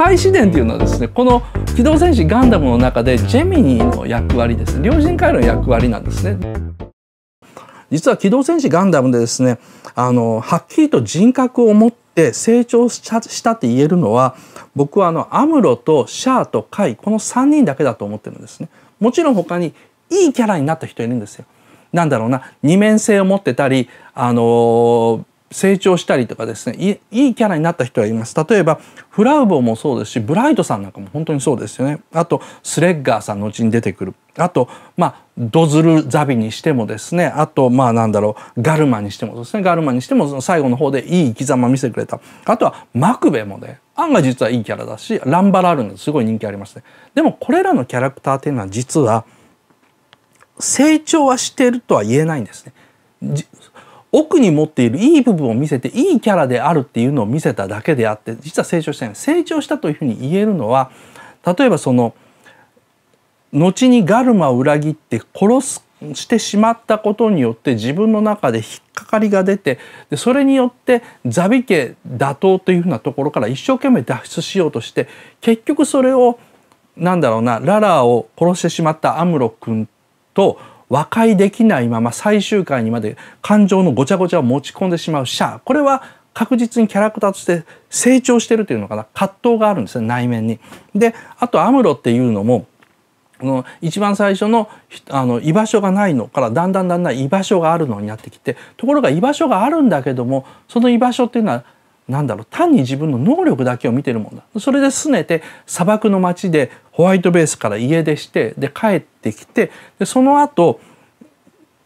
赤い伝っていうのはですねこの「機動戦士ガンダム」の中でジェミニーの役割です両人会の役割なんですね。実は「機動戦士ガンダム」でですねあのはっきりと人格を持って成長したって言えるのは僕はあのアムロとシャアとカイこの3人だけだと思ってるんですね。もちろん他にいいキャラになった人いるんですよ。なんだろうな二面性を持ってたりあのー成長したりとかですねいいキャラになった人がいます例えばフラウボーもそうですしブライトさんなんかも本当にそうですよねあとスレッガーさんのうちに出てくるあとまあドズルザビにしてもですねあとまあなんだろうガルマにしてもですねガルマにしても最後の方でいい生き様見せてくれたあとはマクベもね案外実はいいキャラだしランバラールのすごい人気ありますねでもこれらのキャラクターっていうのは実は成長はしてるとは言えないんですね。奥に持っているいい部分を見せていいキャラであるっていうのを見せただけであって実は成長してない成長したというふうに言えるのは例えばその後にガルマを裏切って殺すしてしまったことによって自分の中で引っかかりが出てでそれによってザビ家打倒というふうなところから一生懸命脱出しようとして結局それをなんだろうなララーを殺してしまったアムロ君と和解できないまま最終回にまで感情のごちゃごちゃを持ち込んでしまうシャアこれは確実にキャラクターとして成長してるというのかな葛藤があるんですね内面に。であとアムロっていうのもの一番最初のあの居場所がないのからだんだんだんだん居場所があるのになってきてところが居場所があるんだけどもその居場所っていうのはなんだろう単に自分の能力だけを見てるもんだそれで拗ねて砂漠の街でホワイトベースから家出してで帰ってきてでその後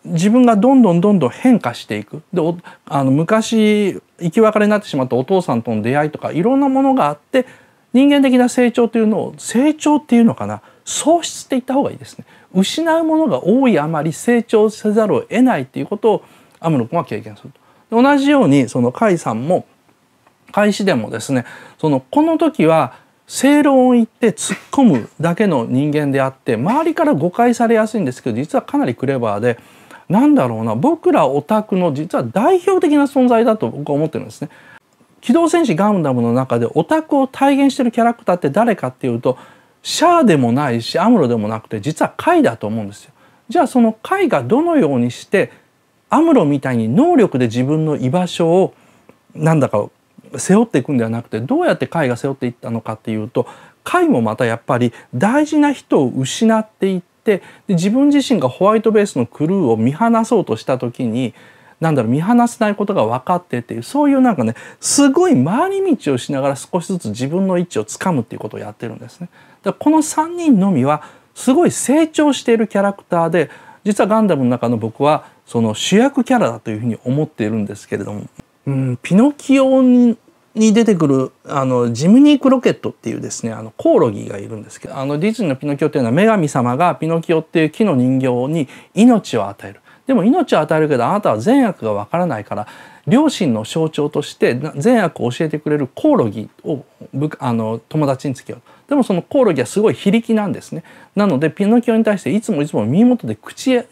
自分がどんどんどんどん変化していくであの昔生き別れになってしまったお父さんとの出会いとかいろんなものがあって人間的な成長というのを成長っていうのかな喪失って言った方がいいですね失うものが多いあまり成長せざるを得ないっていうことを天野君は経験すると。同じようにその甲斐さんも開始でもですねそのこの時は正論を言って突っ込むだけの人間であって周りから誤解されやすいんですけど実はかなりクレバーでなんだろうな僕らオタクの実は代表的な存在だと僕は思ってるんですね。機動戦士ガンダムの中でオタクを体現してるキャラクターって誰かっていうとシャアでもないしアムロでもなくて実はカイだと思うんですよ。じゃあそのカイがどのようにしてアムロみたいに能力で自分の居場所をなんだか背負っていくんではなくてどうやって貝が背負っていったのかっていうと貝もまたやっぱり大事な人を失っていってで自分自身がホワイトベースのクルーを見放そうとした時になんだろう見放せないことが分かってっていうそういうなんかねすごい回り道をしながら少しずつ自分の位置をつかむっていうことをやってるんですね。だこの3人のみはすごい成長しているキャラクターで実はガンダムの中の僕はその主役キャラだというふうに思っているんですけれどもうん、ピノキオに出てくるあのジムニー・クロケットっていうですねあのコオロギがいるんですけどあのディズニーのピノキオっていうのは女神様がピノキオっていう木の人形に命を与えるでも命を与えるけどあなたは善悪がわからないから両親の象徴として善悪を教えてくれるコオロギをあの友達につけようでもそのコオロギはすごい非力なんですねなのでピノキオに対していつもいつも耳元で口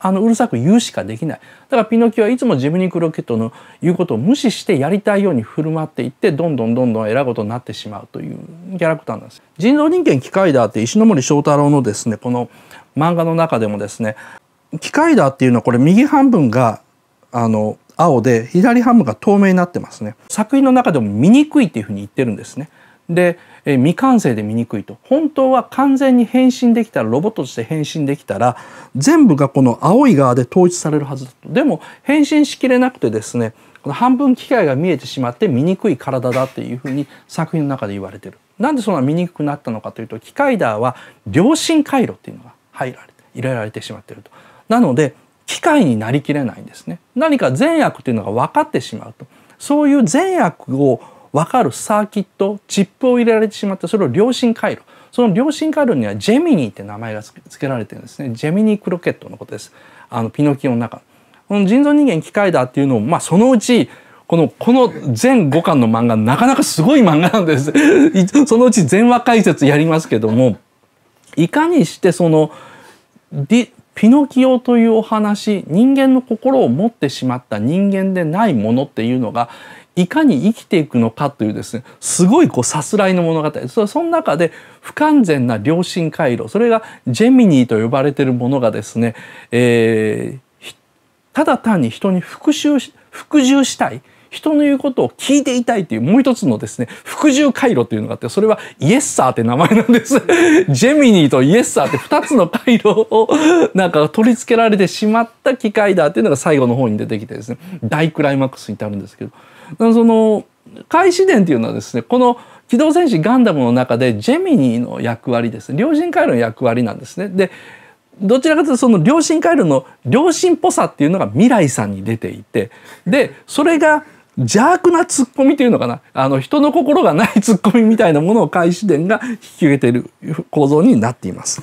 あのうるさく言うしかできないだからピノキオはいつもジムニクロケットの言うことを無視してやりたいように振る舞っていってどんどんどんどん偉いことになってしまうというキャラクターなんです人造人間機械だって石森章太郎のですねこの漫画の中でもですね機械だっていうのはこれ右半分があの青で左半分が透明になってますね作品の中でも醜いっていうふうに言ってるんですねで、え未完成で見にくいと本当は完全に変身できたらロボットとして変身できたら全部がこの青い側で統一されるはずだとでも変身しきれなくてですねこの半分機械が見えてしまって見にくい体だっていうふうに作品の中で言われてるなんでそんな見にくくなったのかというと機械ダーは良心回路っていうのが入られて入れられてしまってるとなので機械になりきれないんですね何か善悪というのが分かってしまうとそういう善悪を分かるサーキットチップを入れられてしまったそれを良心回路その良心回路にはジェミニーって名前が付けられてるんですねジェミニークロケットのことですあのピノキオの中この人造人間機械だっていうのをまあそのうちこの、この全5巻の漫画、なかなかすごい漫画なんです。そのうち全話解説やりますけども、いかにしてその、ピノキオというお話、人間の心を持ってしまった人間でないものっていうのが、いかに生きていくのかというですねすごいこうさすらいの物語その中で不完全な良心回路それがジェミニーと呼ばれてるものがですね、えー、ただ単に人に復讐復讐したい人の言うことを聞いていたいというもう一つのですね服従回路というのがあってそれはイエッサーって名前なんです ジェミニーとイエッサーって2つの回路をなんか取り付けられてしまった機械だっていうのが最後の方に出てきてですね大クライマックスに至るんですけどその開始伝っていうのはですねこの「機動戦士ガンダム」の中でジェミニーの役割ですね両親回路の役割なんですね。でどちらかというとその良心回路の良心っぽさっていうのが未来さんに出ていてでそれが邪悪なツッコミというのかなあの人の心がないツッコミみたいなものを開始伝が引き受けている構造になっています。